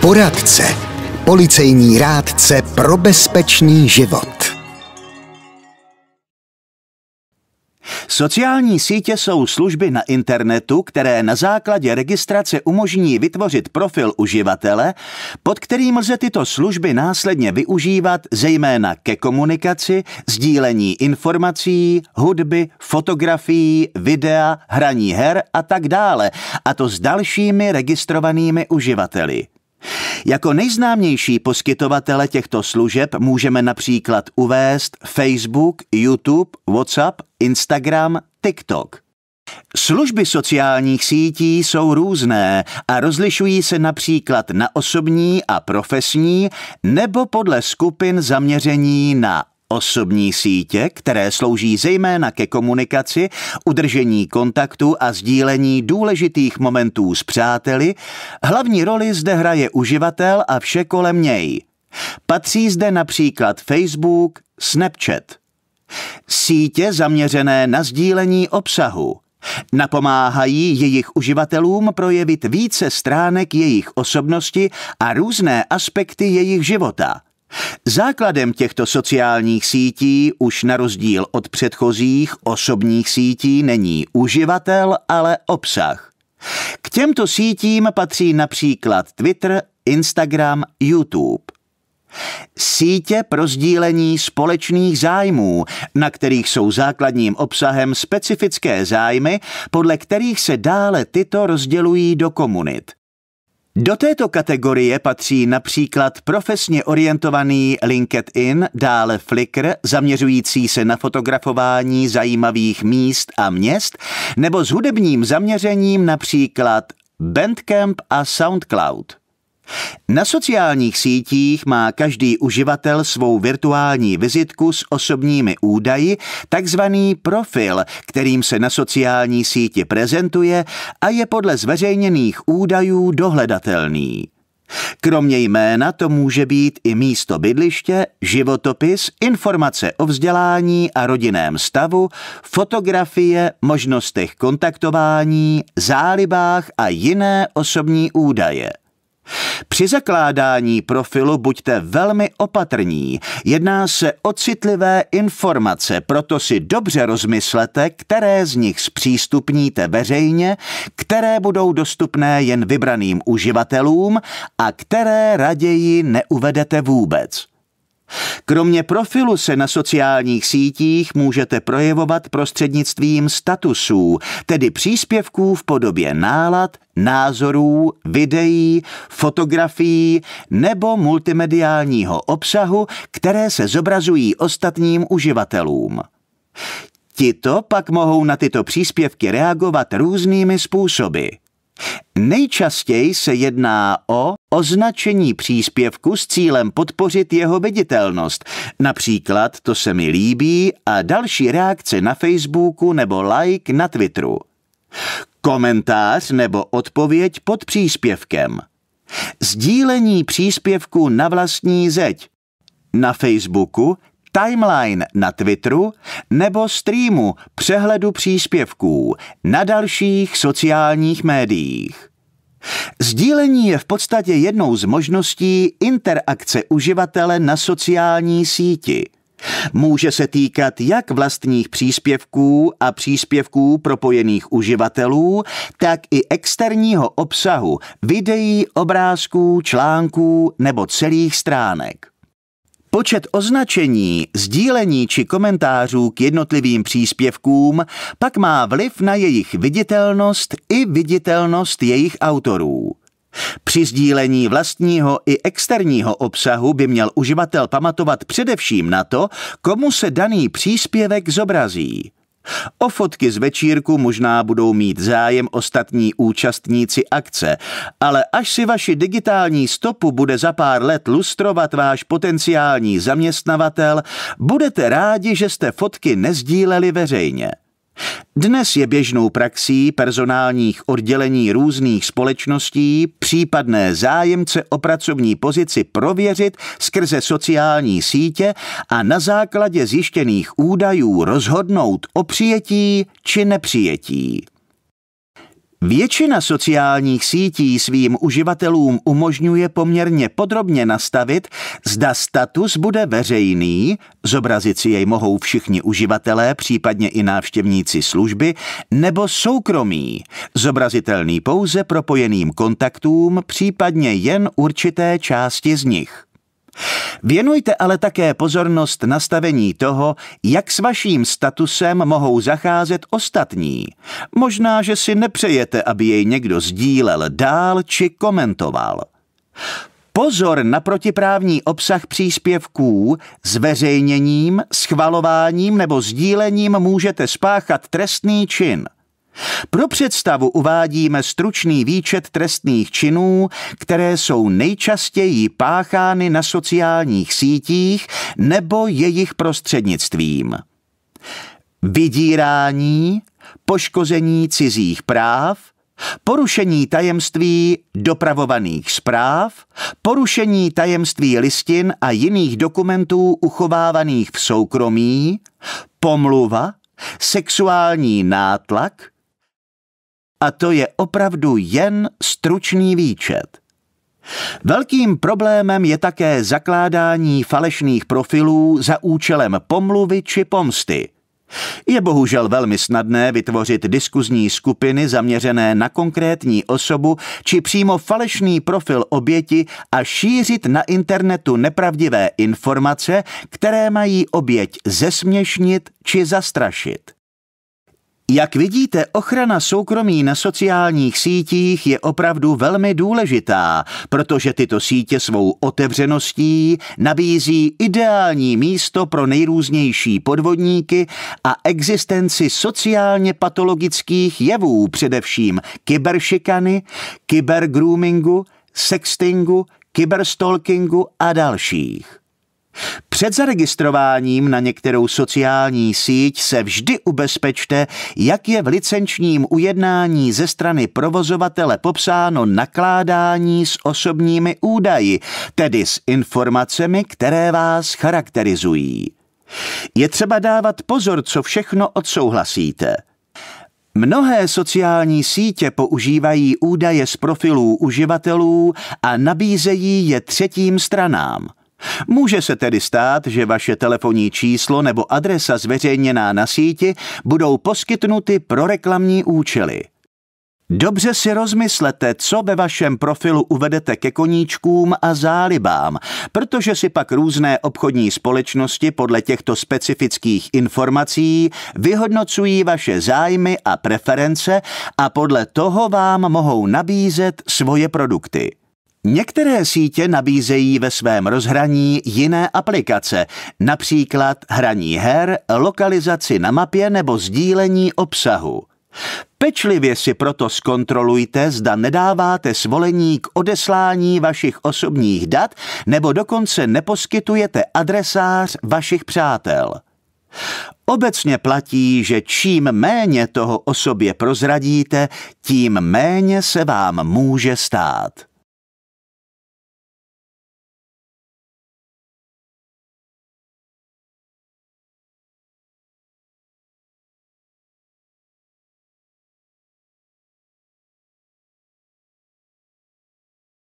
Poradce. Policejní rádce pro bezpečný život. Sociální sítě jsou služby na internetu, které na základě registrace umožní vytvořit profil uživatele, pod kterým lze tyto služby následně využívat zejména ke komunikaci, sdílení informací, hudby, fotografií, videa, hraní her a tak dále, a to s dalšími registrovanými uživateli. Jako nejznámější poskytovatele těchto služeb můžeme například uvést Facebook, YouTube, WhatsApp, Instagram, TikTok. Služby sociálních sítí jsou různé a rozlišují se například na osobní a profesní nebo podle skupin zaměření na Osobní sítě, které slouží zejména ke komunikaci, udržení kontaktu a sdílení důležitých momentů s přáteli, hlavní roli zde hraje uživatel a vše kolem něj. Patří zde například Facebook, Snapchat. Sítě zaměřené na sdílení obsahu. Napomáhají jejich uživatelům projevit více stránek jejich osobnosti a různé aspekty jejich života – Základem těchto sociálních sítí už na rozdíl od předchozích osobních sítí není uživatel, ale obsah. K těmto sítím patří například Twitter, Instagram, YouTube. Sítě pro sdílení společných zájmů, na kterých jsou základním obsahem specifické zájmy, podle kterých se dále tyto rozdělují do komunit. Do této kategorie patří například profesně orientovaný LinkedIn, dále Flickr, zaměřující se na fotografování zajímavých míst a měst, nebo s hudebním zaměřením například Bandcamp a SoundCloud. Na sociálních sítích má každý uživatel svou virtuální vizitku s osobními údaji, takzvaný profil, kterým se na sociální síti prezentuje a je podle zveřejněných údajů dohledatelný. Kromě jména to může být i místo bydliště, životopis, informace o vzdělání a rodinném stavu, fotografie, možnostech kontaktování, zálibách a jiné osobní údaje. Při zakládání profilu buďte velmi opatrní. Jedná se o citlivé informace, proto si dobře rozmyslete, které z nich zpřístupníte veřejně, které budou dostupné jen vybraným uživatelům a které raději neuvedete vůbec. Kromě profilu se na sociálních sítích můžete projevovat prostřednictvím statusů, tedy příspěvků v podobě nálad, názorů, videí, fotografií nebo multimediálního obsahu, které se zobrazují ostatním uživatelům. Tito pak mohou na tyto příspěvky reagovat různými způsoby – Nejčastěji se jedná o označení příspěvku s cílem podpořit jeho viditelnost. Například to se mi líbí a další reakce na Facebooku nebo like na Twitteru. Komentář nebo odpověď pod příspěvkem. Sdílení příspěvku na vlastní zeď. Na Facebooku timeline na Twitteru nebo streamu přehledu příspěvků na dalších sociálních médiích. Sdílení je v podstatě jednou z možností interakce uživatele na sociální síti. Může se týkat jak vlastních příspěvků a příspěvků propojených uživatelů, tak i externího obsahu, videí, obrázků, článků nebo celých stránek. Počet označení, sdílení či komentářů k jednotlivým příspěvkům pak má vliv na jejich viditelnost i viditelnost jejich autorů. Při sdílení vlastního i externího obsahu by měl uživatel pamatovat především na to, komu se daný příspěvek zobrazí. O fotky z večírku možná budou mít zájem ostatní účastníci akce, ale až si vaši digitální stopu bude za pár let lustrovat váš potenciální zaměstnavatel, budete rádi, že jste fotky nezdíleli veřejně. Dnes je běžnou praxí personálních oddělení různých společností případné zájemce o pracovní pozici prověřit skrze sociální sítě a na základě zjištěných údajů rozhodnout o přijetí či nepřijetí. Většina sociálních sítí svým uživatelům umožňuje poměrně podrobně nastavit, zda status bude veřejný, zobrazit si jej mohou všichni uživatelé, případně i návštěvníci služby, nebo soukromý, zobrazitelný pouze propojeným kontaktům, případně jen určité části z nich. Věnujte ale také pozornost nastavení toho, jak s vaším statusem mohou zacházet ostatní. Možná, že si nepřejete, aby jej někdo sdílel dál či komentoval. Pozor na protiprávní obsah příspěvků zveřejněním, schvalováním nebo sdílením můžete spáchat trestný čin – pro představu uvádíme stručný výčet trestných činů, které jsou nejčastěji páchány na sociálních sítích nebo jejich prostřednictvím. Vydírání, poškození cizích práv, porušení tajemství dopravovaných zpráv, porušení tajemství listin a jiných dokumentů uchovávaných v soukromí, pomluva, sexuální nátlak, a to je opravdu jen stručný výčet. Velkým problémem je také zakládání falešných profilů za účelem pomluvy či pomsty. Je bohužel velmi snadné vytvořit diskuzní skupiny zaměřené na konkrétní osobu či přímo falešný profil oběti a šířit na internetu nepravdivé informace, které mají oběť zesměšnit či zastrašit. Jak vidíte, ochrana soukromí na sociálních sítích je opravdu velmi důležitá, protože tyto sítě svou otevřeností nabízí ideální místo pro nejrůznější podvodníky a existenci sociálně patologických jevů, především kyberšikany, kybergroomingu, sextingu, kyberstalkingu a dalších. Před zaregistrováním na některou sociální síť se vždy ubezpečte, jak je v licenčním ujednání ze strany provozovatele popsáno nakládání s osobními údaji, tedy s informacemi, které vás charakterizují. Je třeba dávat pozor, co všechno odsouhlasíte. Mnohé sociální sítě používají údaje z profilů uživatelů a nabízejí je třetím stranám. Může se tedy stát, že vaše telefonní číslo nebo adresa zveřejněná na síti budou poskytnuty pro reklamní účely. Dobře si rozmyslete, co ve vašem profilu uvedete ke koníčkům a zálibám, protože si pak různé obchodní společnosti podle těchto specifických informací vyhodnocují vaše zájmy a preference a podle toho vám mohou nabízet svoje produkty. Některé sítě nabízejí ve svém rozhraní jiné aplikace, například hraní her, lokalizaci na mapě nebo sdílení obsahu. Pečlivě si proto zkontrolujte, zda nedáváte svolení k odeslání vašich osobních dat nebo dokonce neposkytujete adresář vašich přátel. Obecně platí, že čím méně toho o sobě prozradíte, tím méně se vám může stát.